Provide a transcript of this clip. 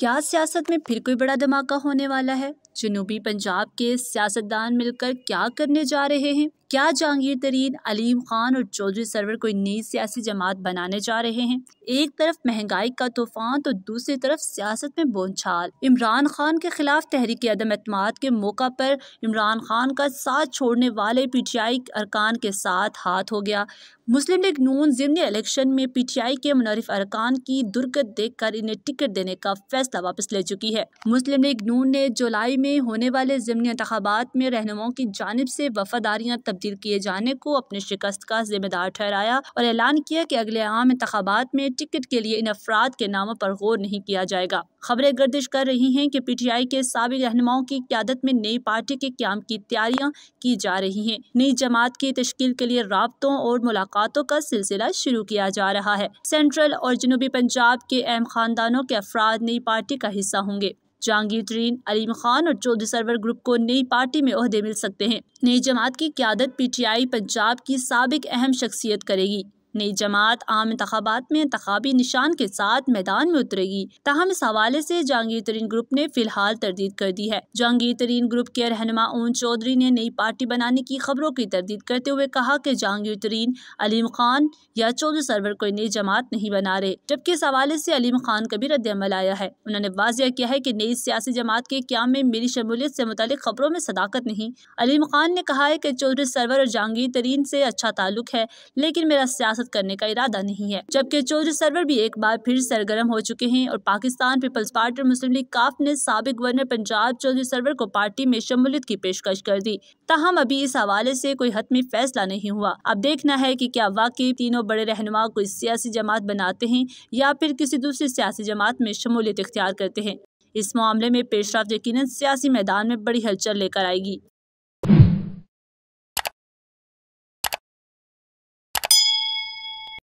क्या सियासत में फिर कोई बड़ा धमाका होने वाला है जनूबी पंजाब के सियासतदान मिलकर क्या करने जा रहे हैं क्या जहांगीर तरीन अलीम खान और चौधरी सरवर कोई नई सियासी जमात बनाने जा रहे हैं एक तरफ महंगाई का तूफान तो दूसरी तरफ सियासत में बोनछाल इमरान खान के खिलाफ तहरीक अदम एतम के मौका पर इमरान खान का साथ छोड़ने वाले पी टी आई अरकान के साथ हाथ हो गया मुस्लिम लीग नून जिमनी इलेक्शन में पी टी आई के मुनरफ अरकान की दुर्गत देख कर इन्हें टिकट देने का फैसला वापस ले चुकी है मुस्लिम लीग नून ने जुलाई में होने वाले जिमनी इंतबात में रहनुमाओं की जानब से वफादारियाँ तब्दील किए जाने को अपने शिकस्त का जिम्मेदार ठहराया और ऐलान किया कि अगले आम इंतबात में टिकट के लिए इन अफराद के नामों पर गौर नहीं किया जाएगा खबरें गर्दिश कर रही हैं कि पीटीआई के सबक रहनुमाओं की क्यादत में नई पार्टी के क्याम की तैयारियां की जा रही हैं नई जमात की तश्ल के लिए रबतों और मुलाकातों का सिलसिला शुरू किया जा रहा है सेंट्रल और जनूबी पंजाब के अहम खानदानों के अफराद नई पार्टी का हिस्सा होंगे जहांगीर तरीन अलीम खान और चौधरी सरवर ग्रुप को नई पार्टी में अहदे मिल सकते हैं नई जमात की क्यादत पीटीआई पंजाब की सबक अहम शख्सियत करेगी नई जमात आम इंतबात में इंतबी निशान के साथ मैदान में उतरेगी तहम इस हवाले ऐसी जहांगीर तरीन ग्रुप ने फिलहाल तरदीद कर दी है जहांगीर तरीन ग्रुप के रहनमा ओन चौधरी ने नई पार्टी बनाने की खबरों की तरदीद करते हुए कहा की जहांगीर तरीन अलीम खान या चौधरी सरवर कोई नई जमात नहीं बना रहे जबकि इस हवाले ऐसी अलीम खान का भी रद्दमल आया है उन्होंने वाजिया किया है कि नई सियासी जमात के क्याम में मेरी शमूलियत ऐसी मुतल खबरों में सदाकत नहीं अलीम खान ने कहा है की चौधरी सरवर और जहांगीर तरीन से अच्छा ताल्लुक है लेकिन मेरा सियासत मदद करने का इरादा नहीं है जबकि चौधरी सरवर भी एक बार फिर सरगर्म हो चुके हैं और पाकिस्तान पीपल्स पार्टी और मुस्लिम लीग काफ ने सबक गवर्नर पंजाब चौधरी सरवर को पार्टी में शमूलियत की पेशकश कर दी तहम अभी इस हवाले ऐसी कोई हतमी फैसला नहीं हुआ अब देखना है की क्या वाकई तीनों बड़े रहनुमा कोई सियासी जमात बनाते हैं या फिर किसी दूसरी सियासी जमात में शमूलियत इख्तियार करते हैं इस मामले में पेशरफ यकीन सियासी मैदान में बड़ी हलचल लेकर आएगी